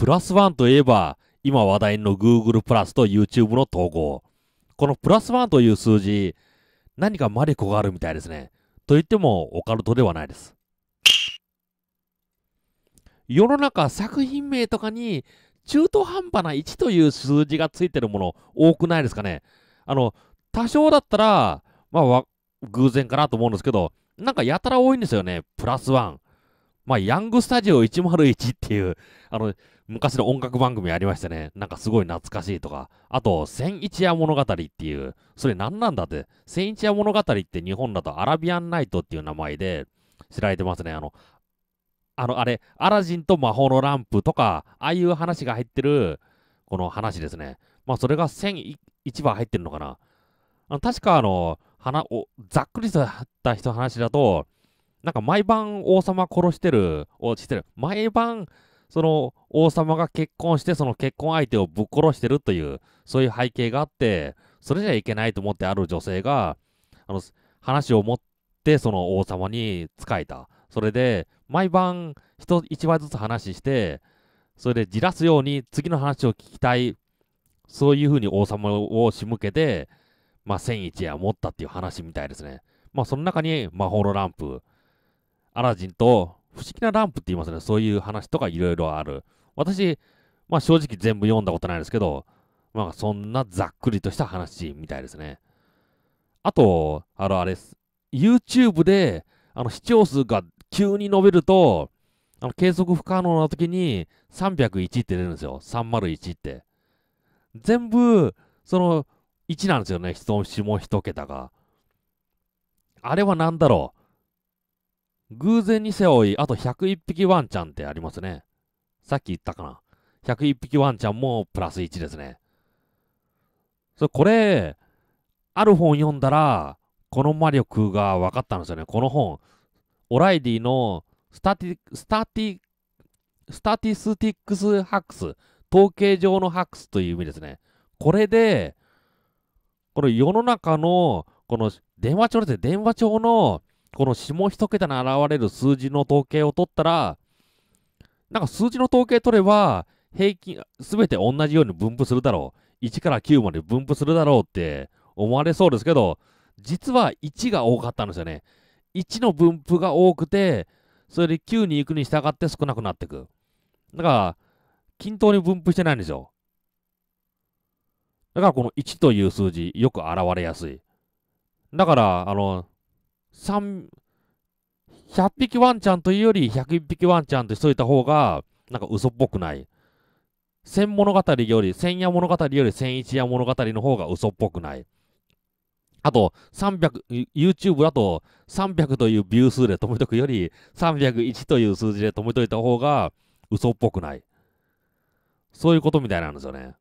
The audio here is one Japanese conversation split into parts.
プラスワンといえば、今話題の Google プラスと YouTube の統合。このプラスワンという数字、何か魔力があるみたいですね。と言ってもオカルトではないです。世の中作品名とかに中途半端な1という数字がついてるもの多くないですかね。あの、多少だったら、まあ、偶然かなと思うんですけど、なんかやたら多いんですよね。プラスワン。まあ、ヤングスタジオ101っていう、あの、昔の音楽番組ありましたね。なんかすごい懐かしいとか。あと、千一夜物語っていう、それ何なんだって。千一夜物語って日本だとアラビアンナイトっていう名前で知られてますね。あの、あの、あれ、アラジンと魔法のランプとか、ああいう話が入ってる、この話ですね。まあ、それが1001番入ってるのかな。あの確か、あの、花を、ざっくりとした人話だと、なんか毎晩王様殺してる、をしてる。毎晩その王様が結婚して、その結婚相手をぶっ殺してるという、そういう背景があって、それじゃいけないと思ってある女性が、あの、話を持って、その王様に仕えた。それで、毎晩、人、一話ずつ話して、それで、じらすように次の話を聞きたい。そういうふうに王様を仕向けて、まあ、千一夜持ったっていう話みたいですね。まあ、その中に、魔法のランプ、アラジンと不思議なランプって言いますね。そういう話とかいろいろある。私、まあ正直全部読んだことないですけど、まあそんなざっくりとした話みたいですね。あと、あのあれです。YouTube で、あの視聴数が急に伸びると、あの計測不可能な時に301って出るんですよ。301って。全部、その1なんですよね。質問、指紋1桁が。あれは何だろう偶然に背負い、あと101匹ワンちゃんってありますね。さっき言ったかな。101匹ワンちゃんもプラス1ですね。そこれ、ある本読んだら、この魔力が分かったんですよね。この本、オライディのスタティ、スタティ、スタティスティックスハックス、統計上のハックスという意味ですね。これで、この世の中の、この電話帳ですね、電話帳のこの下一桁に現れる数字の統計を取ったら、なんか数字の統計取れば、平均、すべて同じように分布するだろう。1から9まで分布するだろうって思われそうですけど、実は1が多かったんですよね。1の分布が多くて、それで9に行くに従って少なくなっていく。だから、均等に分布してないんですよ。だからこの1という数字、よく現れやすい。だから、あの、100匹ワンちゃんというより101匹ワンちゃんとしといた方が、なんか嘘っぽくない。千物語より、千夜物語より千一夜物語の方が嘘っぽくない。あと、300、YouTube だと300というビュー数で止めとくより、301という数字で止めといた方が嘘っぽくない。そういうことみたいなんですよね。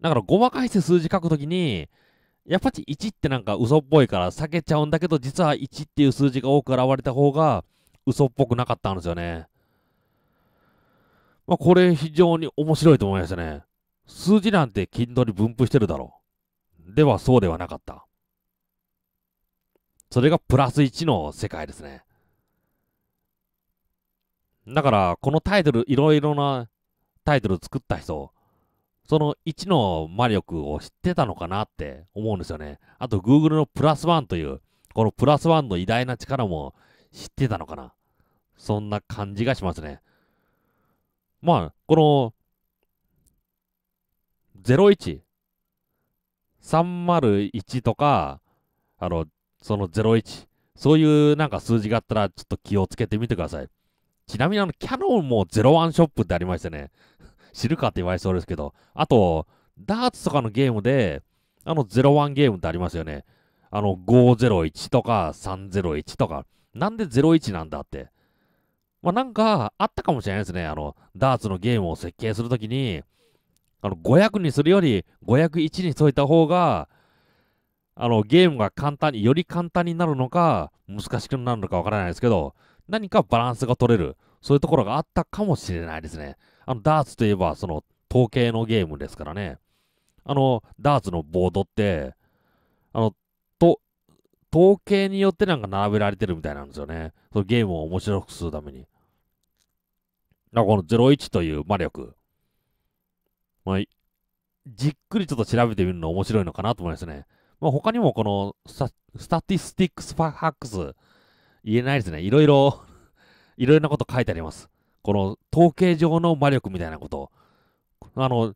だから、ごまかして数字書くときに、やっぱり1ってなんか嘘っぽいから避けちゃうんだけど、実は1っていう数字が多く現れた方が嘘っぽくなかったんですよね。まあ、これ非常に面白いと思いましたね。数字なんて均等に分布してるだろう。ではそうではなかった。それがプラス1の世界ですね。だから、このタイトル、いろいろなタイトル作った人、その1の魔力を知ってたのかなって思うんですよね。あと Google のプラスワンという、このプラスワンの偉大な力も知ってたのかな。そんな感じがしますね。まあ、この、01、301とか、あの、その01、そういうなんか数字があったらちょっと気をつけてみてください。ちなみにあの、キャノンも01ショップってありましてね。知るかって言われそうですけど、あと、ダーツとかのゲームで、あの01ゲームってありますよね。あの501とか301とか。なんで01なんだって。まあ、なんか、あったかもしれないですね。あの、ダーツのゲームを設計するときに、あの、500にするより501にしといた方が、あの、ゲームが簡単に、より簡単になるのか、難しくなるのかわからないですけど、何かバランスが取れる、そういうところがあったかもしれないですね。あの、ダーツといえば、その、統計のゲームですからね。あの、ダーツのボードって、あの、と、統計によってなんか並べられてるみたいなんですよね。そのゲームを面白くするために。だからこの01という魔力。まあ、じっくりちょっと調べてみるの面白いのかなと思いますね。まあ、他にもこのスタティスティックスファックス言えないですね。いろいろ、いろいろなこと書いてあります。この統計上の魔力みたいなこと。あの、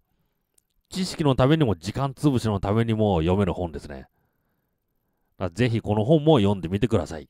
知識のためにも時間潰しのためにも読める本ですね。ぜひこの本も読んでみてください。